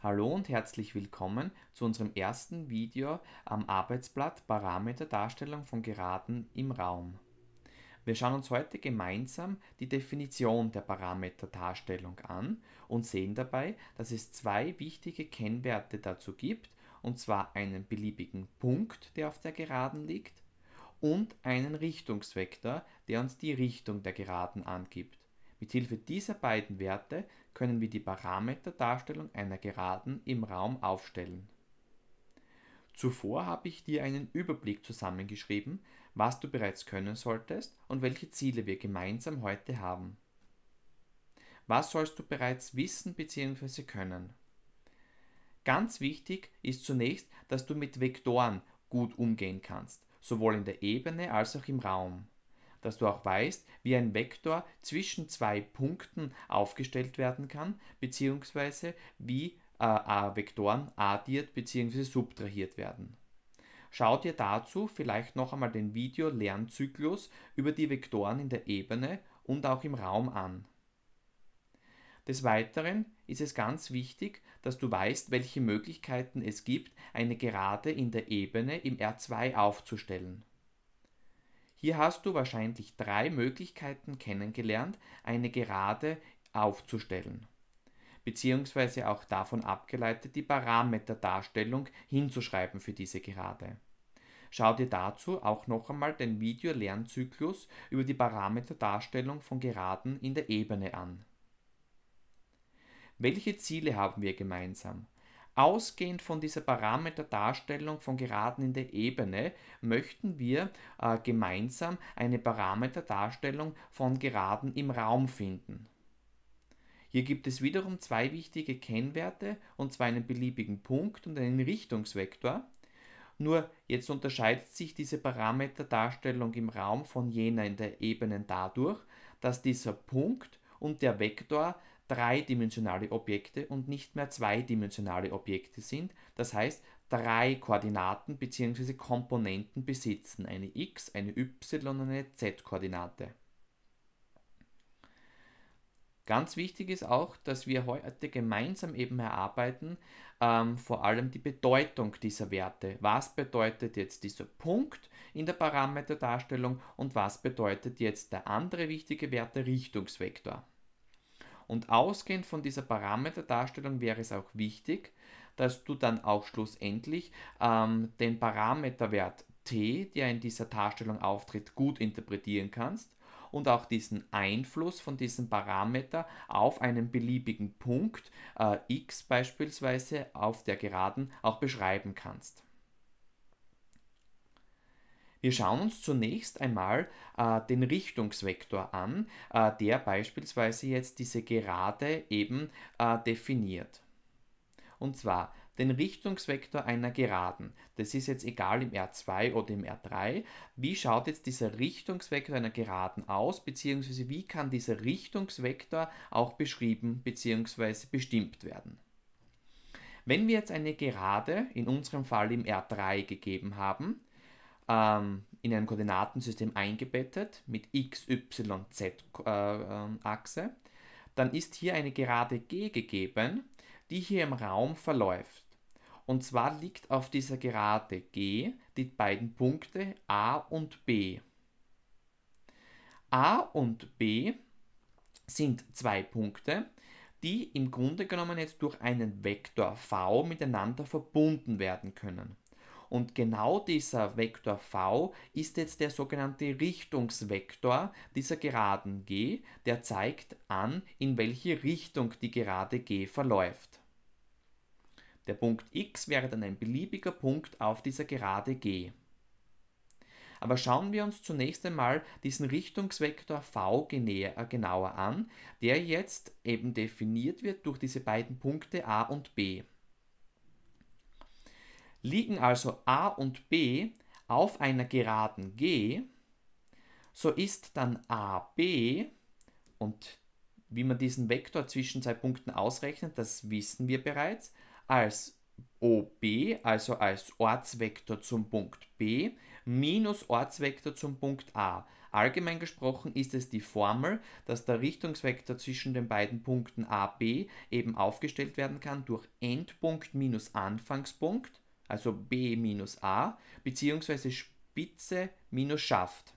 Hallo und herzlich willkommen zu unserem ersten Video am Arbeitsblatt Parameterdarstellung von Geraden im Raum. Wir schauen uns heute gemeinsam die Definition der Parameterdarstellung an und sehen dabei, dass es zwei wichtige Kennwerte dazu gibt, und zwar einen beliebigen Punkt, der auf der Geraden liegt, und einen Richtungsvektor, der uns die Richtung der Geraden angibt. Mit Hilfe dieser beiden Werte können wir die Parameterdarstellung einer Geraden im Raum aufstellen. Zuvor habe ich dir einen Überblick zusammengeschrieben, was du bereits können solltest und welche Ziele wir gemeinsam heute haben. Was sollst du bereits wissen bzw. können? Ganz wichtig ist zunächst, dass du mit Vektoren gut umgehen kannst, sowohl in der Ebene als auch im Raum dass du auch weißt, wie ein Vektor zwischen zwei Punkten aufgestellt werden kann, beziehungsweise wie äh, A Vektoren addiert bzw. subtrahiert werden. Schau dir dazu vielleicht noch einmal den Video-Lernzyklus über die Vektoren in der Ebene und auch im Raum an. Des Weiteren ist es ganz wichtig, dass du weißt, welche Möglichkeiten es gibt, eine Gerade in der Ebene im R2 aufzustellen. Hier hast du wahrscheinlich drei Möglichkeiten kennengelernt, eine Gerade aufzustellen, beziehungsweise auch davon abgeleitet, die Parameterdarstellung hinzuschreiben für diese Gerade. Schau dir dazu auch noch einmal den Video-Lernzyklus über die Parameterdarstellung von Geraden in der Ebene an. Welche Ziele haben wir gemeinsam? Ausgehend von dieser Parameterdarstellung von Geraden in der Ebene möchten wir äh, gemeinsam eine Parameterdarstellung von Geraden im Raum finden. Hier gibt es wiederum zwei wichtige Kennwerte, und zwar einen beliebigen Punkt und einen Richtungsvektor. Nur jetzt unterscheidet sich diese Parameterdarstellung im Raum von jener in der Ebene dadurch, dass dieser Punkt und der Vektor dreidimensionale Objekte und nicht mehr zweidimensionale Objekte sind. Das heißt, drei Koordinaten bzw. Komponenten besitzen, eine x, eine y und eine z-Koordinate. Ganz wichtig ist auch, dass wir heute gemeinsam eben erarbeiten, ähm, vor allem die Bedeutung dieser Werte. Was bedeutet jetzt dieser Punkt in der Parameterdarstellung und was bedeutet jetzt der andere wichtige Wert, der Richtungsvektor? Und ausgehend von dieser Parameterdarstellung wäre es auch wichtig, dass du dann auch schlussendlich ähm, den Parameterwert t, der in dieser Darstellung auftritt, gut interpretieren kannst und auch diesen Einfluss von diesem Parameter auf einen beliebigen Punkt äh, x beispielsweise auf der Geraden auch beschreiben kannst. Wir schauen uns zunächst einmal äh, den Richtungsvektor an, äh, der beispielsweise jetzt diese Gerade eben äh, definiert. Und zwar den Richtungsvektor einer Geraden. Das ist jetzt egal im R2 oder im R3. Wie schaut jetzt dieser Richtungsvektor einer Geraden aus, beziehungsweise wie kann dieser Richtungsvektor auch beschrieben beziehungsweise bestimmt werden? Wenn wir jetzt eine Gerade, in unserem Fall im R3 gegeben haben, ähm, in einem Koordinatensystem eingebettet mit x, y, z-Achse, äh, ähm, dann ist hier eine Gerade g gegeben, die hier im Raum verläuft. Und zwar liegt auf dieser Gerade G die beiden Punkte A und B. A und B sind zwei Punkte, die im Grunde genommen jetzt durch einen Vektor V miteinander verbunden werden können. Und genau dieser Vektor v ist jetzt der sogenannte Richtungsvektor dieser geraden g, der zeigt an, in welche Richtung die gerade g verläuft. Der Punkt x wäre dann ein beliebiger Punkt auf dieser Gerade g. Aber schauen wir uns zunächst einmal diesen Richtungsvektor v äh, genauer an, der jetzt eben definiert wird durch diese beiden Punkte a und b. Liegen also a und b auf einer geraden g, so ist dann ab und wie man diesen Vektor zwischen zwei Punkten ausrechnet, das wissen wir bereits, als OB, also als Ortsvektor zum Punkt B, minus Ortsvektor zum Punkt A. Allgemein gesprochen ist es die Formel, dass der Richtungsvektor zwischen den beiden Punkten A, B eben aufgestellt werden kann durch Endpunkt minus Anfangspunkt also b minus a, beziehungsweise Spitze minus Schaft.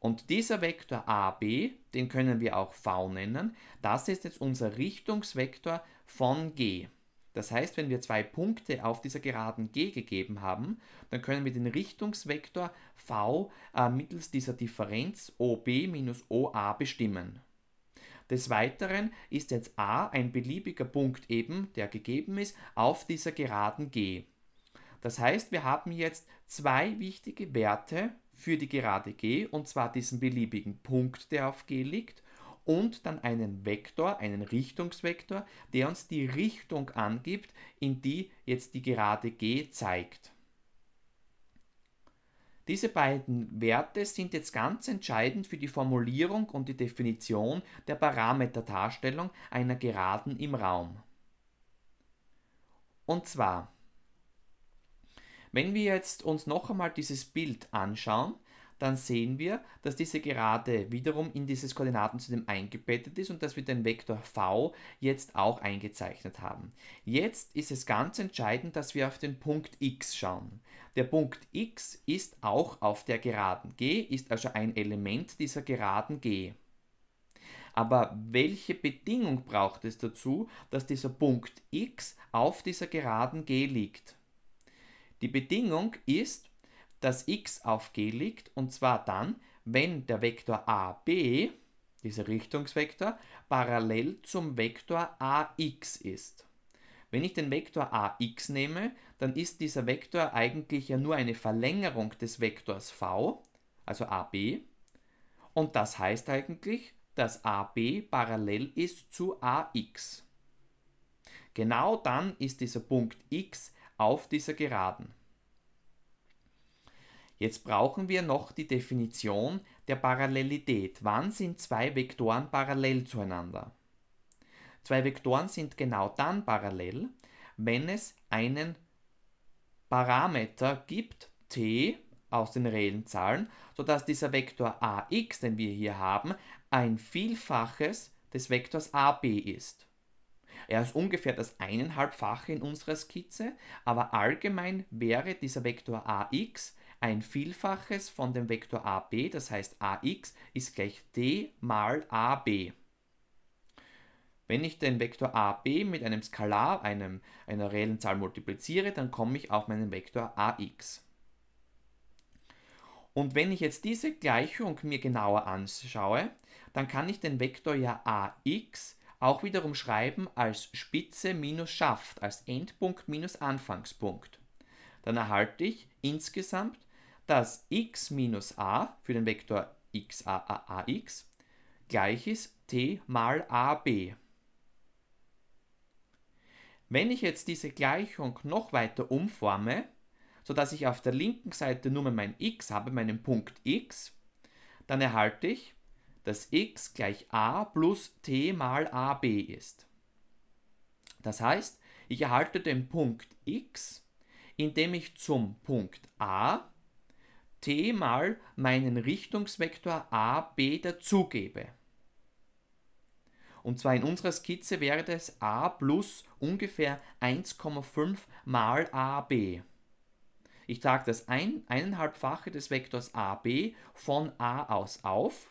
Und dieser Vektor AB, den können wir auch V nennen, das ist jetzt unser Richtungsvektor von G. Das heißt, wenn wir zwei Punkte auf dieser geraden G gegeben haben, dann können wir den Richtungsvektor V äh, mittels dieser Differenz OB minus OA bestimmen. Des Weiteren ist jetzt a ein beliebiger Punkt eben, der gegeben ist, auf dieser Geraden g. Das heißt, wir haben jetzt zwei wichtige Werte für die Gerade g, und zwar diesen beliebigen Punkt, der auf g liegt, und dann einen Vektor, einen Richtungsvektor, der uns die Richtung angibt, in die jetzt die Gerade g zeigt. Diese beiden Werte sind jetzt ganz entscheidend für die Formulierung und die Definition der Parameterdarstellung einer Geraden im Raum. Und zwar, wenn wir jetzt uns noch einmal dieses Bild anschauen, dann sehen wir, dass diese Gerade wiederum in dieses Koordinatensystem eingebettet ist und dass wir den Vektor v jetzt auch eingezeichnet haben. Jetzt ist es ganz entscheidend, dass wir auf den Punkt x schauen. Der Punkt x ist auch auf der Geraden g, ist also ein Element dieser Geraden g. Aber welche Bedingung braucht es dazu, dass dieser Punkt x auf dieser Geraden g liegt? Die Bedingung ist, dass x auf g liegt und zwar dann, wenn der Vektor ab, dieser Richtungsvektor, parallel zum Vektor ax ist. Wenn ich den Vektor ax nehme, dann ist dieser Vektor eigentlich ja nur eine Verlängerung des Vektors v, also ab. Und das heißt eigentlich, dass ab parallel ist zu ax. Genau dann ist dieser Punkt x auf dieser Geraden. Jetzt brauchen wir noch die Definition der Parallelität. Wann sind zwei Vektoren parallel zueinander? Zwei Vektoren sind genau dann parallel, wenn es einen Parameter gibt, t aus den reellen Zahlen, sodass dieser Vektor ax, den wir hier haben, ein Vielfaches des Vektors ab ist. Er ist ungefähr das eineinhalbfache in unserer Skizze, aber allgemein wäre dieser Vektor ax ein Vielfaches von dem Vektor AB, das heißt AX, ist gleich D mal AB. Wenn ich den Vektor AB mit einem Skalar, einem, einer reellen Zahl multipliziere, dann komme ich auf meinen Vektor AX. Und wenn ich jetzt diese Gleichung mir genauer anschaue, dann kann ich den Vektor ja AX auch wiederum schreiben als Spitze minus Schaft, als Endpunkt minus Anfangspunkt. Dann erhalte ich insgesamt dass x minus a für den Vektor x a a ax gleich ist t mal a b. Wenn ich jetzt diese Gleichung noch weiter umforme, sodass ich auf der linken Seite nur mein x habe, meinen Punkt x, dann erhalte ich, dass x gleich a plus t mal ab ist. Das heißt, ich erhalte den Punkt x, indem ich zum Punkt a t mal meinen Richtungsvektor a b dazugebe. Und zwar in unserer Skizze wäre das a plus ungefähr 1,5 mal ab. Ich trage das ein, eineinhalbfache des Vektors ab von a aus auf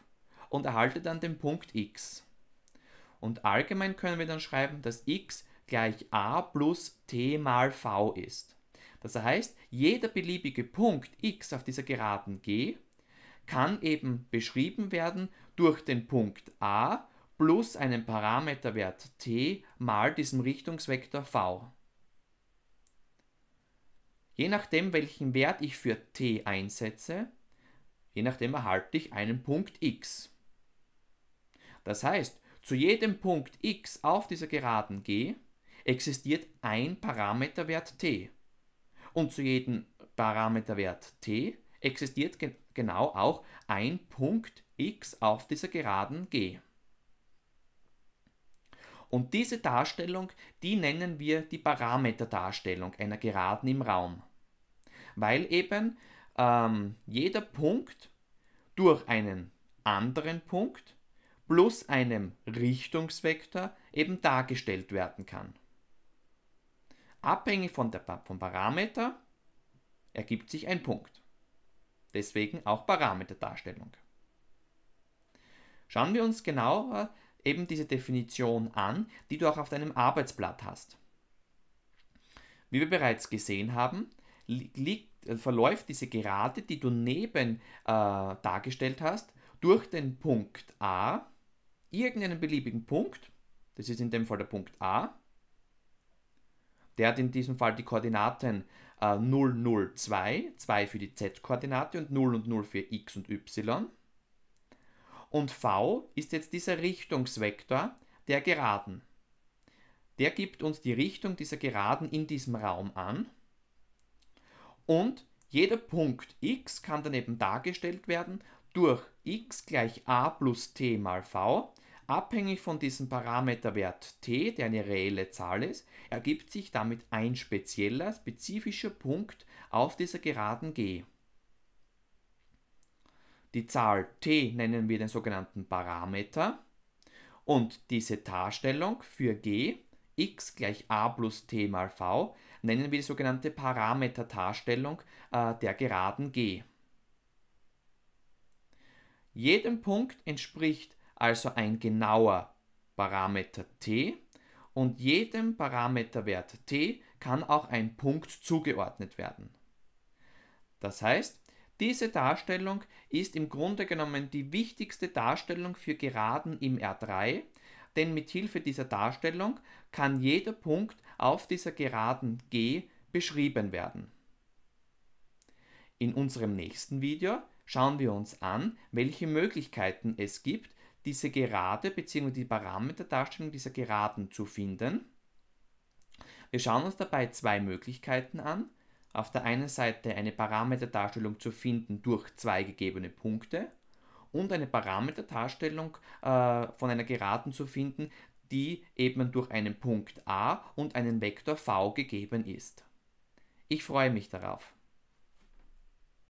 und erhalte dann den Punkt x. Und allgemein können wir dann schreiben, dass x gleich a plus t mal v ist. Das heißt, jeder beliebige Punkt x auf dieser Geraden g kann eben beschrieben werden durch den Punkt a plus einen Parameterwert t mal diesem Richtungsvektor v. Je nachdem, welchen Wert ich für t einsetze, je nachdem erhalte ich einen Punkt x. Das heißt, zu jedem Punkt x auf dieser Geraden g existiert ein Parameterwert t. Und zu jedem Parameterwert t existiert ge genau auch ein Punkt x auf dieser Geraden g. Und diese Darstellung, die nennen wir die Parameterdarstellung einer Geraden im Raum, weil eben ähm, jeder Punkt durch einen anderen Punkt plus einem Richtungsvektor eben dargestellt werden kann. Abhängig von der, vom Parameter ergibt sich ein Punkt. Deswegen auch Parameterdarstellung. Schauen wir uns genau eben diese Definition an, die du auch auf deinem Arbeitsblatt hast. Wie wir bereits gesehen haben, liegt, äh, verläuft diese Gerade, die du neben äh, dargestellt hast, durch den Punkt A, irgendeinen beliebigen Punkt, das ist in dem Fall der Punkt A, der hat in diesem Fall die Koordinaten äh, 0, 2, 2 für die z-Koordinate und 0 und 0 für x und y. Und v ist jetzt dieser Richtungsvektor der Geraden. Der gibt uns die Richtung dieser Geraden in diesem Raum an. Und jeder Punkt x kann dann eben dargestellt werden durch x gleich a plus t mal v. Abhängig von diesem Parameterwert t, der eine reelle Zahl ist, ergibt sich damit ein spezieller, spezifischer Punkt auf dieser Geraden g. Die Zahl t nennen wir den sogenannten Parameter und diese Darstellung für g x gleich a plus t mal v nennen wir die sogenannte Parameterdarstellung äh, der geraden g. Jedem Punkt entspricht also ein genauer Parameter t und jedem Parameterwert t kann auch ein Punkt zugeordnet werden. Das heißt, diese Darstellung ist im Grunde genommen die wichtigste Darstellung für Geraden im R3, denn mit Hilfe dieser Darstellung kann jeder Punkt auf dieser Geraden G beschrieben werden. In unserem nächsten Video schauen wir uns an, welche Möglichkeiten es gibt, diese Gerade bzw. die Parameterdarstellung dieser Geraden zu finden. Wir schauen uns dabei zwei Möglichkeiten an. Auf der einen Seite eine Parameterdarstellung zu finden durch zwei gegebene Punkte und eine Parameterdarstellung äh, von einer Geraden zu finden, die eben durch einen Punkt a und einen Vektor v gegeben ist. Ich freue mich darauf.